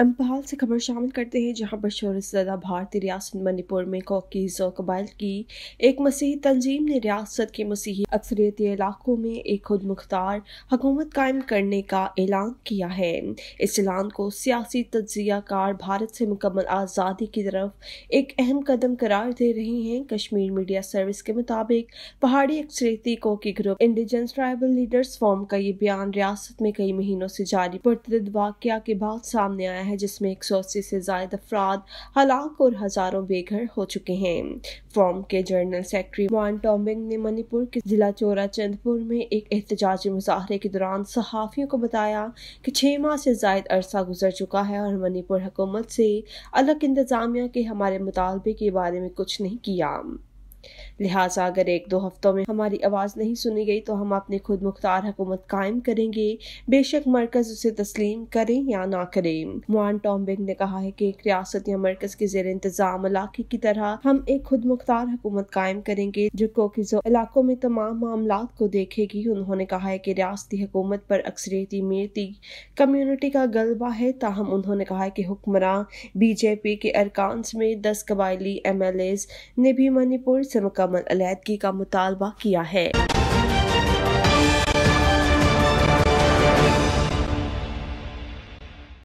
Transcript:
अम्पाल से खबर शामिल करते हैं जहां पर शहरसदा भारतीय रियासत मणिपुर में कॉकीज और कबाइल की एक मसीही तंजीम ने रियासत के मसीही अक्सरियती इलाकों में एक खुद मुख्तार हकूमत कायम करने का ऐलान किया है इस ऐलान को सियासी कार भारत से मुकम्मल आज़ादी की तरफ एक अहम कदम करार दे रहे हैं कश्मीर मीडिया सर्विस के मुताबिक पहाड़ी अक्सरियती Kuki group indigenous tribal leaders forum का ये बयान रियासत में कई महीनों से जारी पुरतद वाक़ के बाद सामने आया है जिसमें एक से जायद अफराद हलाक और हजारों बेघर हो चुके हैं फॉर्म के जनरल सेक्रेटरी वान टॉम्बिंग ने मणिपुर के जिला चोरा चंदपुर में एक एहतजाजी मुजाहरे के दौरान सहाफ़ियों को बताया कि छह माह से जायद अरसा गुजर चुका है और मणिपुर हुकूमत से अलग इंतजामिया के हमारे मुतालबे के बारे में कुछ नहीं किया लिहाजा अगर एक दो हफ्तों में हमारी आवाज़ नहीं सुनी गई तो हम अपनी खुद मुख्तार हुकूमत कायम करेंगे बेशक मरकज़ उसे तस्लीम करें या ना करें मुआन टॉम्बिंग ने कहा है कि एक रियासत या मरकज के जेर इंतज़ाम इलाके की तरह हम एक खुद मुख्तार हुकूमत कायम करेंगे जो कोकिजो इलाकों में तमाम मामला को देखेगी उन्होंने कहा है कि रियाती हुकूमत पर अक्सरियती मेरती कम्यूनिटी का गलबा है ताहम उन्होंने कहा है कि हुक्मरान बीजेपी के अरकान में दस कबायली एम एल एज ने भी मणिपुर से मुकम्मल अलीहदगी का मुतालबा किया है